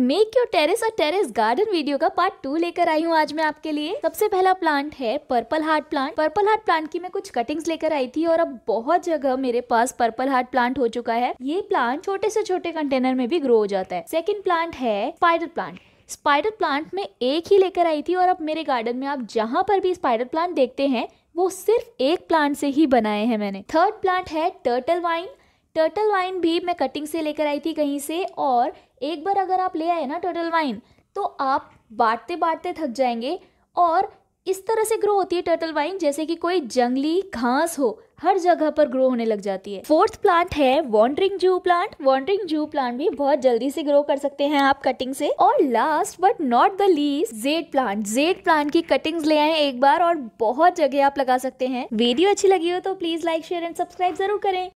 make your terrace a terrace garden video का part two लेकर आई हूँ आज मैं आपके लिए सबसे पहला प्लांट है purple heart plant purple heart plant की मैं कुछ कटिंग्स लेकर आई थी और अब बहुत जगह मेरे पास पर्पल हार्ट प्लांट हो चुका है ये प्लांट छोटे से छोटे कंटेनर में भी ग्रो हो जाता है सेकेंड प्लांट है स्पाइडर प्लांट स्पाइडर प्लांट में एक ही लेकर आई थी और अब मेरे गार्डन में आप जहाँ पर भी स्पाइडर प्लांट देखते हैं वो सिर्फ एक प्लांट से ही बनाए हैं मैंने थर्ड प्लांट है टर्टल वाइन टर्टल वाइन भी मैं कटिंग से लेकर आई थी कहीं से और एक बार अगर आप ले आए ना टर्टल वाइन तो आप बांटते बांटते थक जाएंगे और इस तरह से ग्रो होती है टर्टल वाइन जैसे कि कोई जंगली घास हो हर जगह पर ग्रो होने लग जाती है फोर्थ प्लांट है wandering jew plant wandering jew plant भी बहुत जल्दी से ग्रो कर सकते हैं आप कटिंग से और last but not the least jade plant jade plant की कटिंग्स ले आए एक बार और बहुत जगह आप लगा सकते हैं वीडियो अच्छी लगी हो तो please like share and subscribe जरूर करें